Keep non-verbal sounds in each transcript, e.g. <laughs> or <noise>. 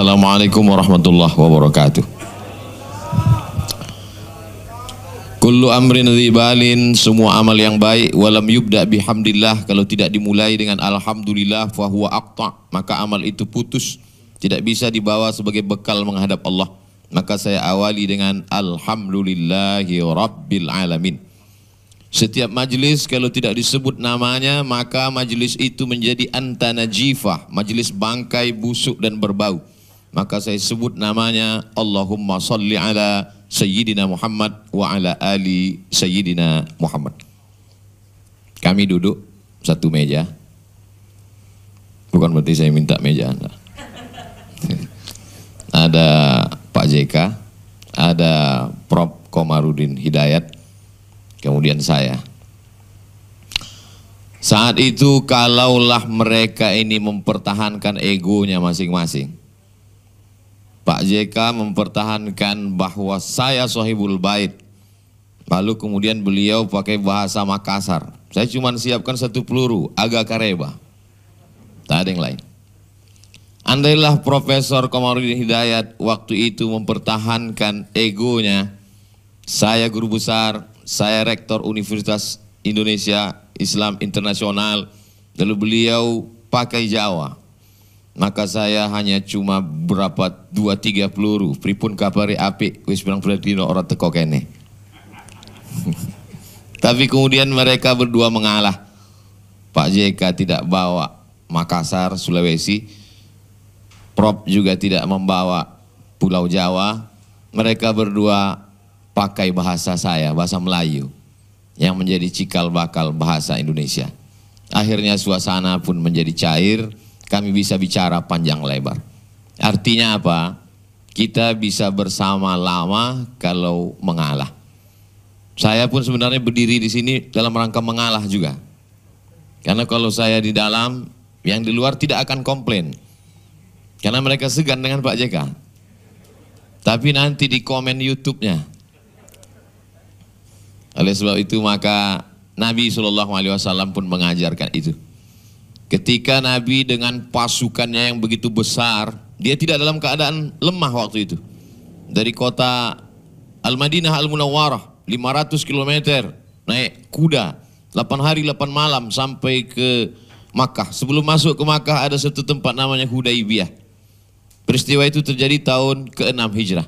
Assalamualaikum warahmatullahi wabarakatuh. Kullu amrin balin semua amal yang baik walam yubda bihamdillah kalau tidak dimulai dengan alhamdulillah fahuwa aqta maka amal itu putus tidak bisa dibawa sebagai bekal menghadap Allah maka saya awali dengan alhamdulillahi rabbil alamin setiap majlis kalau tidak disebut namanya maka majlis itu menjadi antanajifah majlis bangkai busuk dan berbau maka saya sebut namanya Allahumma salli ala Sayyidina Muhammad wa ala ali Sayyidina Muhammad. Kami duduk satu meja. Bukan berarti saya minta meja Anda. <laughs> ada Pak JK, ada Prof. Komarudin Hidayat, kemudian saya. Saat itu kalaulah mereka ini mempertahankan egonya masing-masing, Pak JK mempertahankan bahwa saya sohibul bait. Lalu kemudian beliau pakai bahasa Makassar. Saya cuma siapkan satu peluru, agak kareba. Tak ada yang lain. Andailah Profesor Komarudin Hidayat waktu itu mempertahankan egonya, saya guru besar, saya rektor Universitas Indonesia Islam Internasional, lalu beliau pakai Jawa maka saya hanya cuma berapa dua tiga peluru pripun kabari api wis bilang berdino orang teko kene <laughs> tapi kemudian mereka berdua mengalah Pak JK tidak bawa Makassar Sulawesi Prop juga tidak membawa Pulau Jawa mereka berdua pakai bahasa saya bahasa Melayu yang menjadi cikal bakal bahasa Indonesia akhirnya suasana pun menjadi cair kami bisa bicara panjang lebar. Artinya apa? Kita bisa bersama lama kalau mengalah. Saya pun sebenarnya berdiri di sini dalam rangka mengalah juga. Karena kalau saya di dalam, yang di luar tidak akan komplain. Karena mereka segan dengan Pak JK. Tapi nanti di komen YouTube-nya. Oleh sebab itu maka Nabi Shallallahu Alaihi Wasallam pun mengajarkan itu. Ketika Nabi dengan pasukannya yang begitu besar, dia tidak dalam keadaan lemah waktu itu. Dari kota Al-Madinah Al-Munawwarah, 500 km, naik kuda, 8 hari 8 malam sampai ke Makkah. Sebelum masuk ke Makkah ada satu tempat namanya Hudaibiyah. Peristiwa itu terjadi tahun ke-6 Hijrah.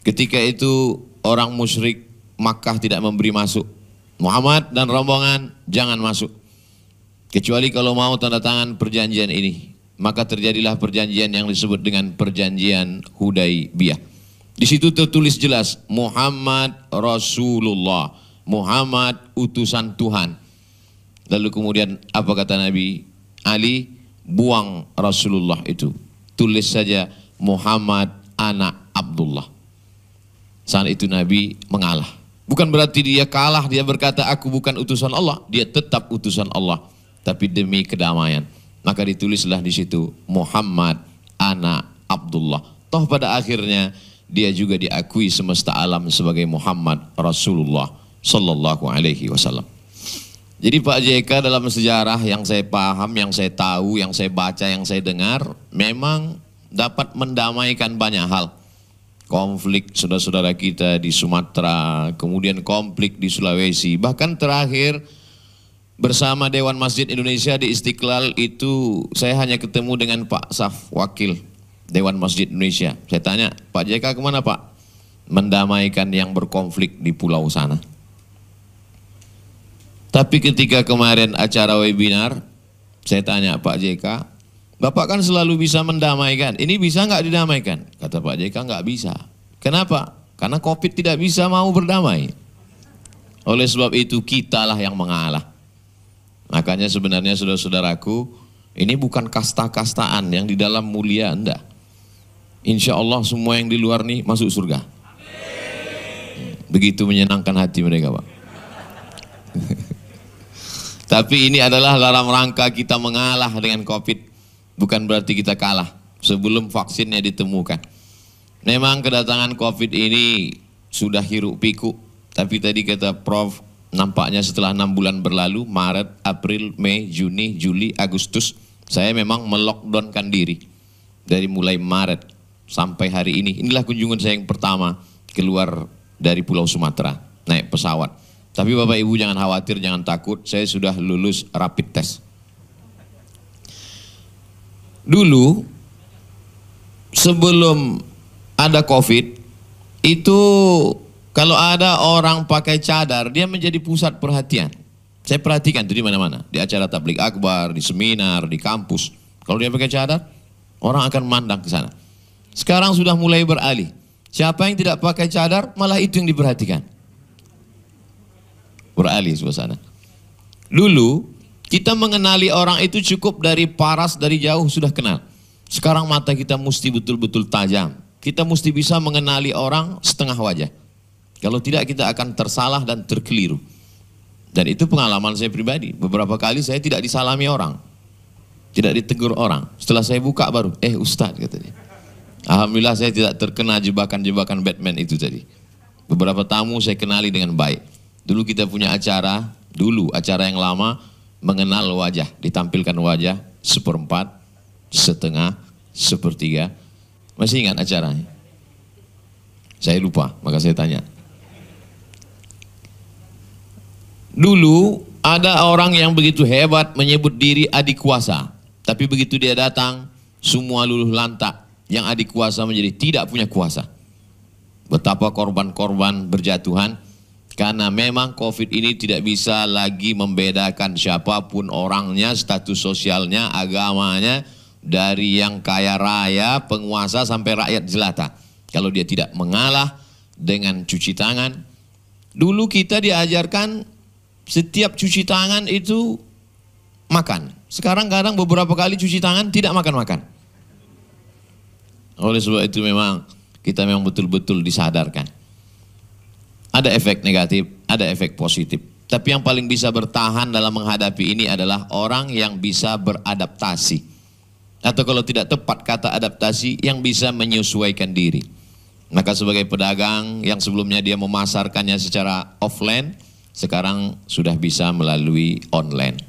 Ketika itu orang musyrik Makkah tidak memberi masuk. Muhammad dan rombongan jangan masuk. Kecuali kalau mau tanda tangan perjanjian ini, maka terjadilah perjanjian yang disebut dengan perjanjian Hudaybiyah. Di situ tertulis jelas Muhammad Rasulullah, Muhammad utusan Tuhan. Lalu kemudian apa kata Nabi Ali? Buang Rasulullah itu. Tulis saja Muhammad anak Abdullah. Saat itu Nabi mengalah. Bukan berarti dia kalah, dia berkata aku bukan utusan Allah, dia tetap utusan Allah tapi demi kedamaian. Maka ditulislah di situ Muhammad anak Abdullah. Toh pada akhirnya dia juga diakui semesta alam sebagai Muhammad Rasulullah Sallallahu Alaihi Wasallam. Jadi Pak JK dalam sejarah yang saya paham, yang saya tahu, yang saya baca, yang saya dengar, memang dapat mendamaikan banyak hal. Konflik saudara-saudara kita di Sumatera, kemudian konflik di Sulawesi, bahkan terakhir bersama Dewan Masjid Indonesia di Istiqlal itu saya hanya ketemu dengan Pak Saf Wakil Dewan Masjid Indonesia. Saya tanya, Pak JK kemana Pak? Mendamaikan yang berkonflik di pulau sana. Tapi ketika kemarin acara webinar, saya tanya Pak JK, Bapak kan selalu bisa mendamaikan, ini bisa nggak didamaikan? Kata Pak JK nggak bisa. Kenapa? Karena COVID tidak bisa mau berdamai. Oleh sebab itu kitalah yang mengalah. Makanya sebenarnya saudara-saudaraku, ini bukan kasta-kastaan yang di dalam mulia Anda. Insya Allah semua yang di luar nih masuk surga. Begitu menyenangkan hati mereka Pak. <laughs> Tapi ini adalah dalam rangka kita mengalah dengan COVID. Bukan berarti kita kalah sebelum vaksinnya ditemukan. Memang kedatangan COVID ini sudah hiruk pikuk. Tapi tadi kata Prof, nampaknya setelah enam bulan berlalu, Maret, April, Mei, Juni, Juli, Agustus, saya memang melockdownkan diri dari mulai Maret sampai hari ini. Inilah kunjungan saya yang pertama keluar dari Pulau Sumatera naik pesawat. Tapi Bapak Ibu jangan khawatir, jangan takut, saya sudah lulus rapid test. Dulu sebelum ada COVID itu kalau ada orang pakai cadar, dia menjadi pusat perhatian. Saya perhatikan itu di mana-mana, di acara tablik akbar, di seminar, di kampus. Kalau dia pakai cadar, orang akan mandang ke sana. Sekarang sudah mulai beralih. Siapa yang tidak pakai cadar, malah itu yang diperhatikan. Beralih suasana. Dulu kita mengenali orang itu cukup dari paras dari jauh sudah kenal. Sekarang mata kita mesti betul-betul tajam. Kita mesti bisa mengenali orang setengah wajah. Kalau tidak kita akan tersalah dan terkeliru. Dan itu pengalaman saya pribadi. Beberapa kali saya tidak disalami orang. Tidak ditegur orang. Setelah saya buka baru, eh Ustadz katanya. Alhamdulillah saya tidak terkena jebakan-jebakan Batman itu tadi. Beberapa tamu saya kenali dengan baik. Dulu kita punya acara, dulu acara yang lama, mengenal wajah. Ditampilkan wajah seperempat, setengah, sepertiga. Masih ingat acaranya? Saya lupa, maka saya tanya, Dulu ada orang yang begitu hebat menyebut diri adik kuasa. Tapi begitu dia datang, semua luluh lantak. Yang adik kuasa menjadi tidak punya kuasa. Betapa korban-korban berjatuhan. Karena memang COVID ini tidak bisa lagi membedakan siapapun orangnya, status sosialnya, agamanya, dari yang kaya raya, penguasa sampai rakyat jelata. Kalau dia tidak mengalah dengan cuci tangan. Dulu kita diajarkan setiap cuci tangan itu makan. Sekarang kadang beberapa kali cuci tangan tidak makan-makan. Oleh sebab itu memang kita memang betul-betul disadarkan. Ada efek negatif, ada efek positif. Tapi yang paling bisa bertahan dalam menghadapi ini adalah orang yang bisa beradaptasi. Atau kalau tidak tepat kata adaptasi, yang bisa menyesuaikan diri. Maka sebagai pedagang yang sebelumnya dia memasarkannya secara offline, sekarang sudah bisa melalui online.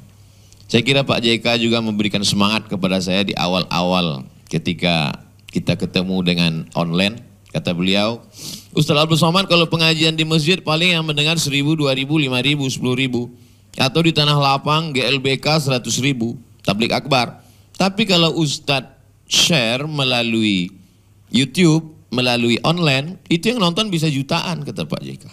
Saya kira Pak JK juga memberikan semangat kepada saya di awal-awal ketika kita ketemu dengan online. Kata beliau, Ustaz Abdul Somad kalau pengajian di masjid paling yang mendengar 1000, 2000, 5000, 10000 atau di tanah lapang GLBK 100.000 tablik akbar. Tapi kalau Ustadz share melalui YouTube, melalui online, itu yang nonton bisa jutaan kata Pak JK.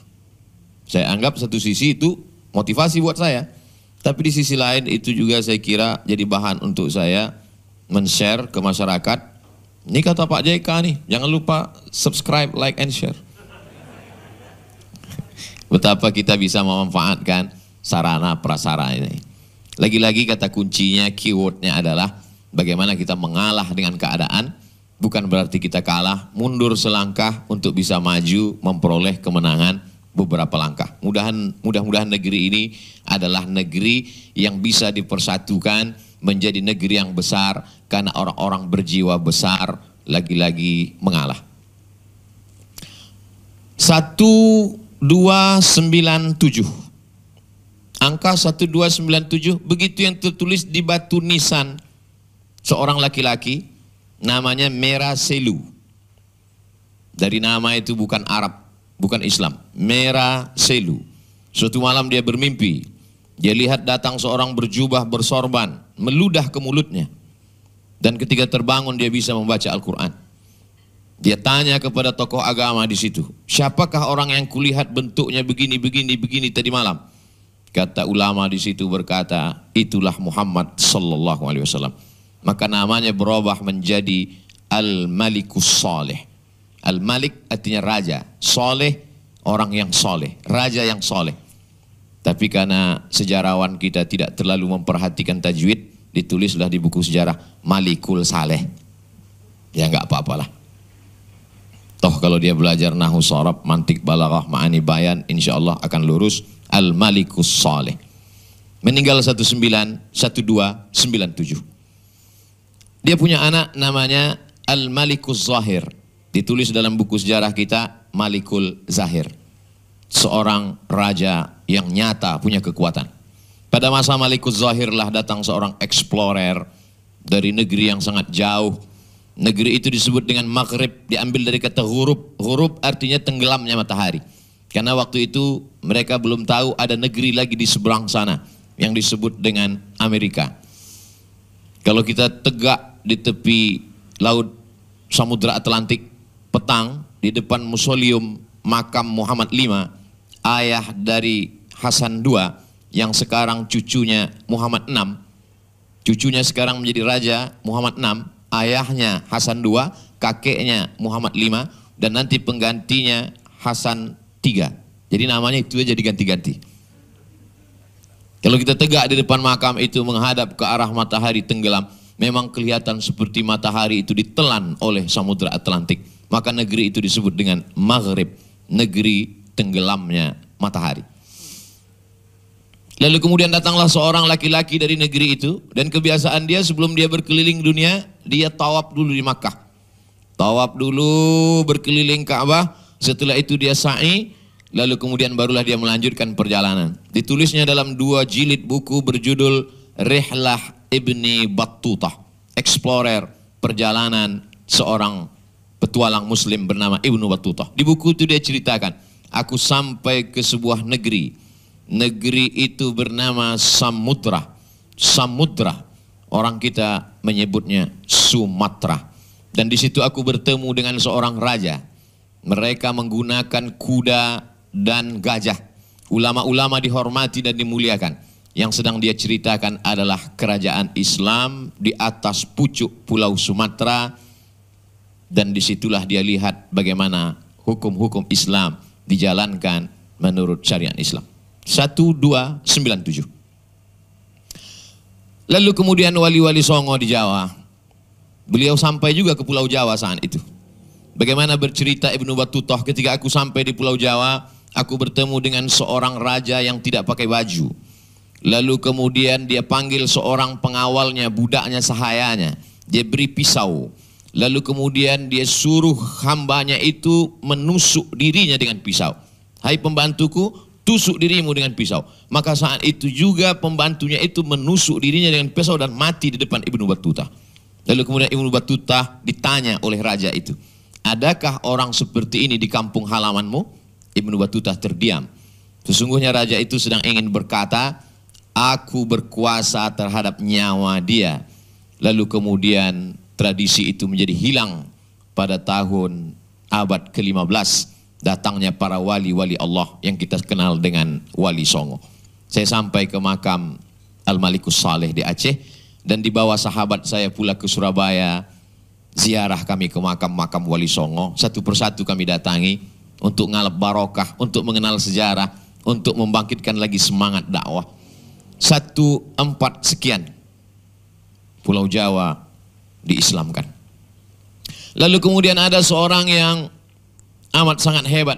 Saya anggap satu sisi itu motivasi buat saya. Tapi di sisi lain itu juga saya kira jadi bahan untuk saya men-share ke masyarakat. Ini kata Pak JK nih, jangan lupa subscribe, like, and share. <laughs> Betapa kita bisa memanfaatkan sarana prasarana ini. Lagi-lagi kata kuncinya, keywordnya adalah bagaimana kita mengalah dengan keadaan. Bukan berarti kita kalah, mundur selangkah untuk bisa maju memperoleh kemenangan beberapa langkah. Mudahan mudah-mudahan negeri ini adalah negeri yang bisa dipersatukan menjadi negeri yang besar karena orang-orang berjiwa besar lagi-lagi mengalah. 1297. Angka 1297 begitu yang tertulis di batu nisan seorang laki-laki namanya Merah Selu. Dari nama itu bukan Arab, bukan Islam, Merah Selu. Suatu malam dia bermimpi, dia lihat datang seorang berjubah bersorban, meludah ke mulutnya. Dan ketika terbangun dia bisa membaca Al-Quran. Dia tanya kepada tokoh agama di situ, siapakah orang yang kulihat bentuknya begini, begini, begini tadi malam? Kata ulama di situ berkata, itulah Muhammad Sallallahu Alaihi Wasallam. Maka namanya berubah menjadi Al-Malikus Saleh Al-Malik artinya raja. Soleh, orang yang soleh. Raja yang soleh. Tapi karena sejarawan kita tidak terlalu memperhatikan tajwid, ditulislah di buku sejarah Malikul Saleh. Ya nggak apa-apalah. Toh kalau dia belajar nahu sorab, mantik balaghah, ma'ani bayan, insya Allah akan lurus. Al-Malikus Saleh. Meninggal dua sembilan 97. Dia punya anak namanya Al-Malikus Zahir ditulis dalam buku sejarah kita Malikul Zahir. Seorang raja yang nyata punya kekuatan. Pada masa Malikul Zahir lah datang seorang explorer dari negeri yang sangat jauh. Negeri itu disebut dengan Maghrib, diambil dari kata huruf. Huruf artinya tenggelamnya matahari. Karena waktu itu mereka belum tahu ada negeri lagi di seberang sana yang disebut dengan Amerika. Kalau kita tegak di tepi laut Samudra Atlantik, petang di depan musolium makam Muhammad V, ayah dari Hasan II yang sekarang cucunya Muhammad VI, cucunya sekarang menjadi raja Muhammad VI, ayahnya Hasan II, kakeknya Muhammad V, dan nanti penggantinya Hasan III. Jadi namanya itu jadi ganti-ganti. Kalau kita tegak di depan makam itu menghadap ke arah matahari tenggelam, memang kelihatan seperti matahari itu ditelan oleh samudra Atlantik. Maka negeri itu disebut dengan Maghrib, negeri tenggelamnya matahari. Lalu kemudian datanglah seorang laki-laki dari negeri itu dan kebiasaan dia sebelum dia berkeliling dunia, dia tawaf dulu di Makkah. Tawaf dulu berkeliling Ka'bah, setelah itu dia sa'i, lalu kemudian barulah dia melanjutkan perjalanan. Ditulisnya dalam dua jilid buku berjudul Rihlah Ibni Battutah, Explorer, Perjalanan Seorang petualang muslim bernama Ibnu Battuta. Di buku itu dia ceritakan, aku sampai ke sebuah negeri. Negeri itu bernama Samudra. Samudra. Orang kita menyebutnya Sumatera. Dan di situ aku bertemu dengan seorang raja. Mereka menggunakan kuda dan gajah. Ulama-ulama dihormati dan dimuliakan. Yang sedang dia ceritakan adalah kerajaan Islam di atas pucuk Pulau Sumatera dan disitulah dia lihat bagaimana hukum-hukum Islam dijalankan menurut syariat Islam. 1297. Lalu kemudian wali-wali Songo di Jawa. Beliau sampai juga ke Pulau Jawa saat itu. Bagaimana bercerita Ibnu Battuta ketika aku sampai di Pulau Jawa, aku bertemu dengan seorang raja yang tidak pakai baju. Lalu kemudian dia panggil seorang pengawalnya, budaknya, sahayanya. Dia beri pisau. Lalu kemudian dia suruh hambanya itu menusuk dirinya dengan pisau. Hai pembantuku, tusuk dirimu dengan pisau. Maka saat itu juga pembantunya itu menusuk dirinya dengan pisau dan mati di depan Ibnu Battuta. Lalu kemudian Ibnu Battuta ditanya oleh raja itu, adakah orang seperti ini di kampung halamanmu? Ibnu Battuta terdiam. Sesungguhnya raja itu sedang ingin berkata, aku berkuasa terhadap nyawa dia. Lalu kemudian tradisi itu menjadi hilang pada tahun abad ke-15 datangnya para wali-wali Allah yang kita kenal dengan Wali Songo. Saya sampai ke makam Al-Malikus Saleh di Aceh dan di bawah sahabat saya pula ke Surabaya. Ziarah kami ke makam-makam Wali Songo. Satu persatu kami datangi untuk ngalap barokah, untuk mengenal sejarah, untuk membangkitkan lagi semangat dakwah. Satu empat sekian. Pulau Jawa, diislamkan. Lalu kemudian ada seorang yang amat sangat hebat.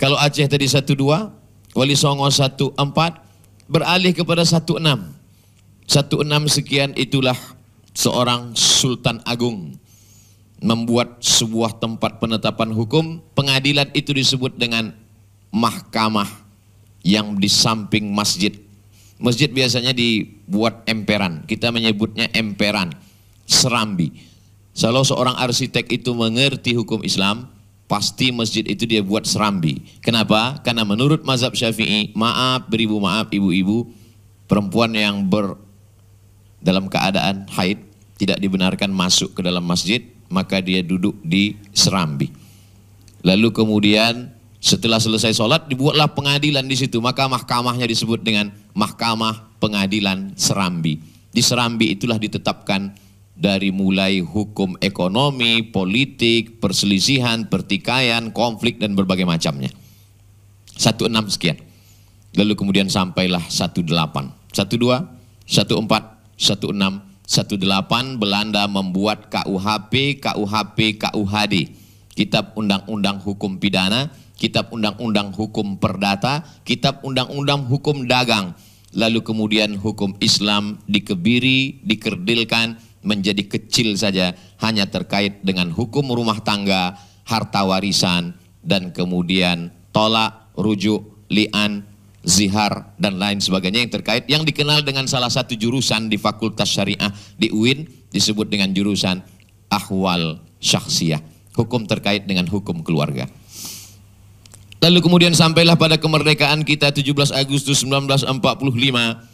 Kalau Aceh tadi satu dua, Wali Songo satu empat, beralih kepada satu enam, satu enam sekian itulah seorang sultan agung membuat sebuah tempat penetapan hukum. Pengadilan itu disebut dengan mahkamah yang di samping masjid. Masjid biasanya dibuat emperan. Kita menyebutnya emperan serambi. Kalau seorang arsitek itu mengerti hukum Islam, pasti masjid itu dia buat serambi. Kenapa? Karena menurut mazhab Syafi'i, maaf beribu maaf ibu-ibu, perempuan yang ber dalam keadaan haid tidak dibenarkan masuk ke dalam masjid, maka dia duduk di serambi. Lalu kemudian setelah selesai sholat dibuatlah pengadilan di situ, maka mahkamahnya disebut dengan Mahkamah Pengadilan Serambi. Di Serambi itulah ditetapkan dari mulai hukum ekonomi, politik, perselisihan, pertikaian, konflik dan berbagai macamnya. Satu enam sekian. Lalu kemudian sampailah satu satu satu delapan, dua, empat, satu enam, satu delapan. Belanda membuat KUHP, KUHP, KUHD. Kitab Undang-Undang Hukum Pidana, Kitab Undang-Undang Hukum Perdata, Kitab Undang-Undang Hukum Dagang. Lalu kemudian hukum Islam dikebiri, dikerdilkan, menjadi kecil saja hanya terkait dengan hukum rumah tangga, harta warisan, dan kemudian tolak, rujuk, lian, zihar, dan lain sebagainya yang terkait yang dikenal dengan salah satu jurusan di Fakultas Syariah di UIN disebut dengan jurusan ahwal syaksiyah, hukum terkait dengan hukum keluarga. Lalu kemudian sampailah pada kemerdekaan kita 17 Agustus 1945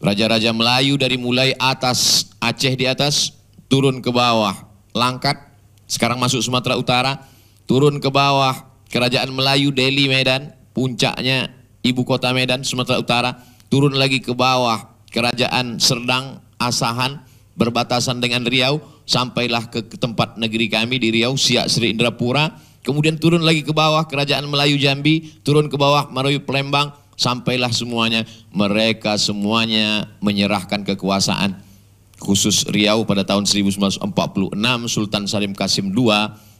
Raja-raja Melayu dari mulai atas Aceh di atas turun ke bawah, Langkat, sekarang masuk Sumatera Utara, turun ke bawah, Kerajaan Melayu Delhi Medan, puncaknya ibu kota Medan Sumatera Utara, turun lagi ke bawah, Kerajaan Serdang Asahan berbatasan dengan Riau, sampailah ke tempat negeri kami di Riau, Siak Sri Indrapura, kemudian turun lagi ke bawah Kerajaan Melayu Jambi, turun ke bawah Melayu Palembang, Sampailah semuanya, mereka semuanya menyerahkan kekuasaan. Khusus Riau pada tahun 1946, Sultan Salim Kasim II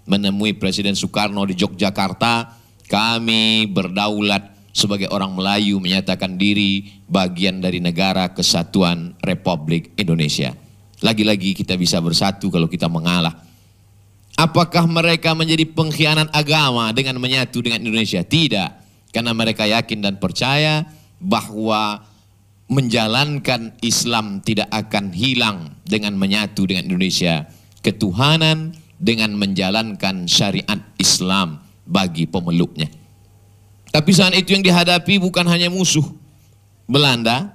menemui Presiden Soekarno di Yogyakarta. Kami berdaulat sebagai orang Melayu menyatakan diri bagian dari negara kesatuan Republik Indonesia. Lagi-lagi kita bisa bersatu kalau kita mengalah. Apakah mereka menjadi pengkhianat agama dengan menyatu dengan Indonesia? Tidak. Karena mereka yakin dan percaya bahwa menjalankan Islam tidak akan hilang dengan menyatu dengan Indonesia. Ketuhanan dengan menjalankan syariat Islam bagi pemeluknya. Tapi saat itu yang dihadapi bukan hanya musuh. Belanda,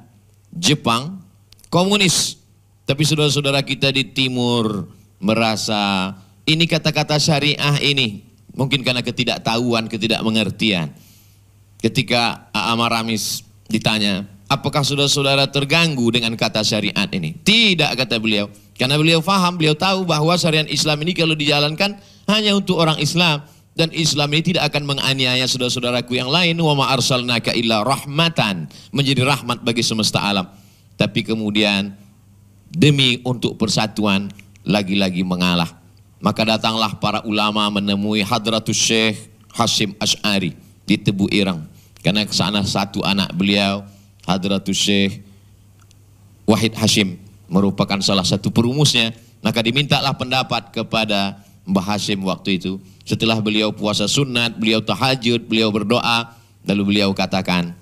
Jepang, komunis. Tapi saudara-saudara kita di timur merasa ini kata-kata syariah ini mungkin karena ketidaktahuan, ketidakmengertian ketika Amaramis Ramis ditanya, apakah saudara-saudara terganggu dengan kata syariat ini? Tidak kata beliau. Karena beliau faham, beliau tahu bahwa syariat Islam ini kalau dijalankan hanya untuk orang Islam dan Islam ini tidak akan menganiaya saudara-saudaraku yang lain wa ma arsalnaka illa rahmatan menjadi rahmat bagi semesta alam. Tapi kemudian demi untuk persatuan lagi-lagi mengalah. Maka datanglah para ulama menemui Hadratus Syekh Hashim Ash'ari di Tebu Irang. Karena kesana satu anak beliau, Hadratus Syekh Wahid Hashim, merupakan salah satu perumusnya. Maka dimintalah pendapat kepada Mbah Hashim waktu itu. Setelah beliau puasa sunat, beliau tahajud, beliau berdoa, lalu beliau katakan,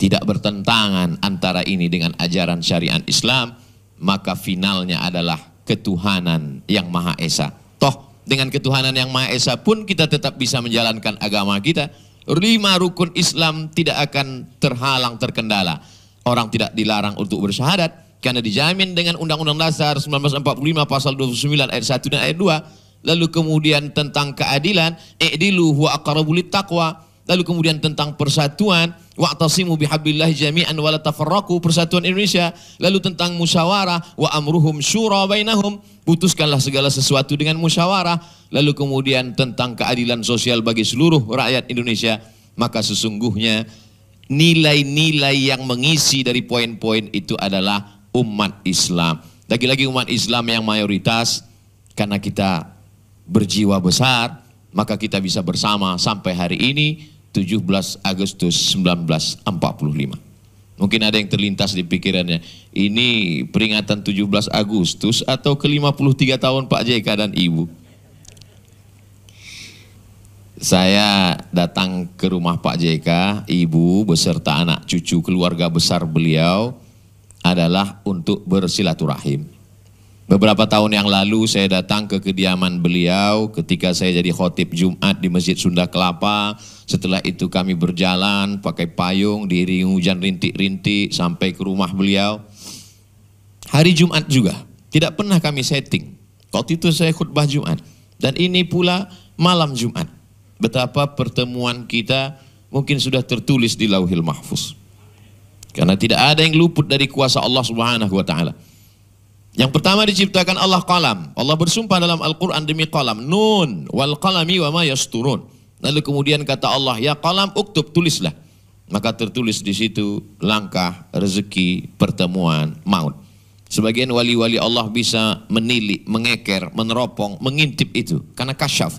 tidak bertentangan antara ini dengan ajaran syariat Islam, maka finalnya adalah ketuhanan yang Maha Esa. Toh, dengan ketuhanan yang Maha Esa pun kita tetap bisa menjalankan agama kita, Lima rukun Islam tidak akan terhalang terkendala. Orang tidak dilarang untuk bersyahadat karena dijamin dengan Undang-Undang Dasar 1945 pasal 29 ayat 1 dan ayat 2. Lalu kemudian tentang keadilan, i'dilu huwa aqrabulit taqwa. Lalu kemudian tentang persatuan, wa'tasimu bihabillah jami'an wa tafarraku persatuan Indonesia. Lalu tentang musyawarah, wa amruhum syura bainahum, putuskanlah segala sesuatu dengan musyawarah. Lalu kemudian tentang keadilan sosial bagi seluruh rakyat Indonesia. Maka sesungguhnya nilai-nilai yang mengisi dari poin-poin itu adalah umat Islam. Lagi-lagi umat Islam yang mayoritas karena kita berjiwa besar, maka kita bisa bersama sampai hari ini 17 Agustus 1945. Mungkin ada yang terlintas di pikirannya, ini peringatan 17 Agustus atau ke-53 tahun Pak JK dan Ibu. Saya datang ke rumah Pak JK, Ibu beserta anak cucu keluarga besar beliau adalah untuk bersilaturahim. Beberapa tahun yang lalu saya datang ke kediaman beliau ketika saya jadi khotib Jumat di Masjid Sunda Kelapa. Setelah itu kami berjalan pakai payung diiringi hujan rintik-rintik sampai ke rumah beliau. Hari Jumat juga, tidak pernah kami setting. Waktu itu saya khutbah Jumat. Dan ini pula malam Jumat. Betapa pertemuan kita mungkin sudah tertulis di lauhil mahfuz. Karena tidak ada yang luput dari kuasa Allah subhanahu wa ta'ala. Yang pertama diciptakan Allah kalam. Allah bersumpah dalam Al-Quran demi kalam. Nun wal kalami wa ma yasturun. Lalu kemudian kata Allah, ya kalam uktub tulislah. Maka tertulis di situ langkah, rezeki, pertemuan, maut. Sebagian wali-wali Allah bisa menilik, mengeker, meneropong, mengintip itu. Karena kasyaf.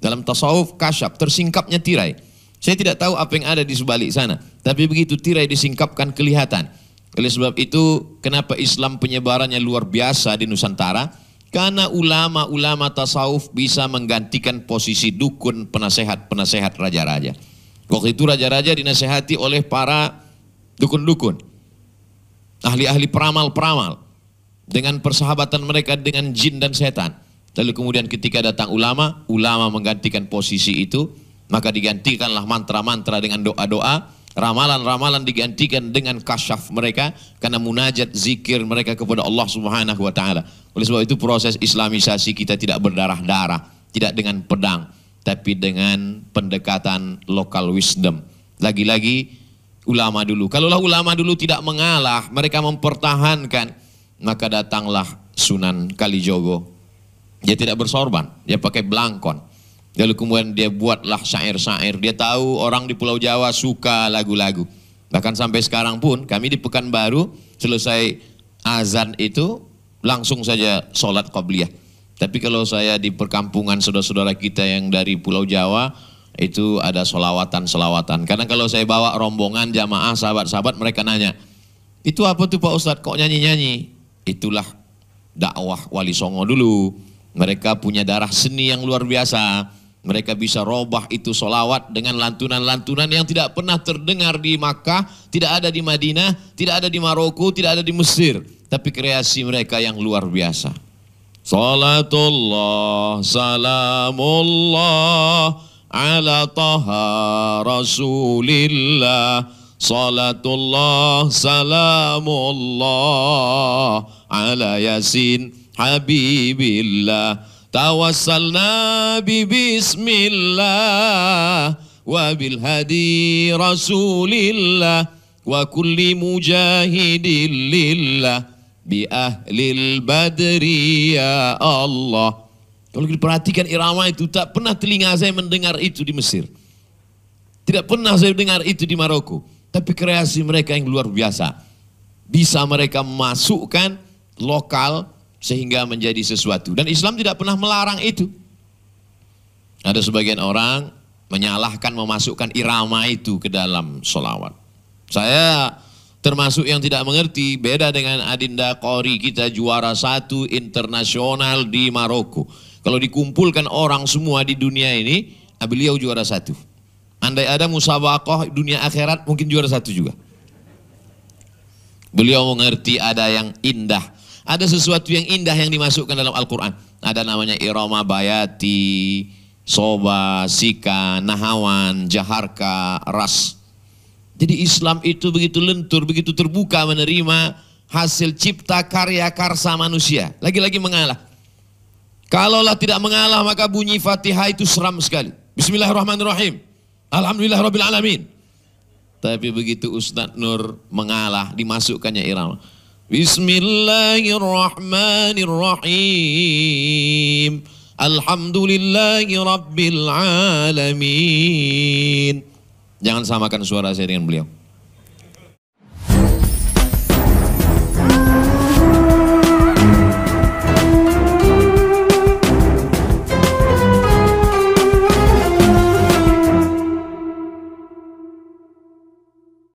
Dalam tasawuf kasyaf, tersingkapnya tirai. Saya tidak tahu apa yang ada di sebalik sana. Tapi begitu tirai disingkapkan kelihatan. Oleh sebab itu, kenapa Islam penyebarannya luar biasa di Nusantara? Karena ulama-ulama tasawuf bisa menggantikan posisi dukun penasehat-penasehat raja-raja. Waktu itu raja-raja dinasehati oleh para dukun-dukun. Ahli-ahli peramal-peramal. Dengan persahabatan mereka dengan jin dan setan. Lalu kemudian ketika datang ulama, ulama menggantikan posisi itu. Maka digantikanlah mantra-mantra dengan doa-doa Ramalan-ramalan digantikan dengan kasyaf mereka karena munajat zikir mereka kepada Allah Subhanahu wa taala. Oleh sebab itu proses islamisasi kita tidak berdarah-darah, tidak dengan pedang, tapi dengan pendekatan lokal wisdom. Lagi-lagi ulama dulu. Kalaulah ulama dulu tidak mengalah, mereka mempertahankan, maka datanglah Sunan Kalijogo. Dia tidak bersorban, dia pakai belangkon. Lalu kemudian dia buatlah syair-syair. Dia tahu orang di Pulau Jawa suka lagu-lagu. Bahkan sampai sekarang pun kami di Pekanbaru selesai azan itu langsung saja sholat qabliyah. Tapi kalau saya di perkampungan saudara-saudara kita yang dari Pulau Jawa itu ada solawatan-solawatan. Karena kalau saya bawa rombongan jamaah sahabat-sahabat mereka nanya, itu apa tuh Pak Ustadz kok nyanyi-nyanyi? Itulah dakwah Wali Songo dulu. Mereka punya darah seni yang luar biasa mereka bisa robah itu solawat dengan lantunan-lantunan yang tidak pernah terdengar di Makkah, tidak ada di Madinah, tidak ada di Maroko, tidak ada di Mesir. Tapi kreasi mereka yang luar biasa. Salatullah, salamullah, ala taha rasulillah. Salatullah, salamullah, ala yasin habibillah. Tawassalna bi bismillah wa bil hadi rasulillah wa kulli mujahidin lillah bi ahlil badri ya Allah. Kalau perhatikan irama itu tak pernah telinga saya mendengar itu di Mesir. Tidak pernah saya dengar itu di Maroko. Tapi kreasi mereka yang luar biasa. Bisa mereka masukkan lokal sehingga menjadi sesuatu. Dan Islam tidak pernah melarang itu. Ada sebagian orang menyalahkan memasukkan irama itu ke dalam solawat. Saya termasuk yang tidak mengerti beda dengan Adinda Kori kita juara satu internasional di Maroko. Kalau dikumpulkan orang semua di dunia ini, ah, beliau juara satu. Andai ada musabakoh dunia akhirat mungkin juara satu juga. Beliau mengerti ada yang indah, ada sesuatu yang indah yang dimasukkan dalam Al-Quran. Ada namanya irama bayati, soba, sika, nahawan, jaharka, ras. Jadi Islam itu begitu lentur, begitu terbuka menerima hasil cipta karya karsa manusia. Lagi-lagi mengalah. Kalaulah tidak mengalah maka bunyi Fatihah itu seram sekali. Bismillahirrahmanirrahim. Alhamdulillah Rabbil Alamin. Tapi begitu Ustaz Nur mengalah dimasukkannya irama. Bismillahirrahmanirrahim. Alhamdulillahirabbil alamin. Jangan samakan suara saya dengan beliau.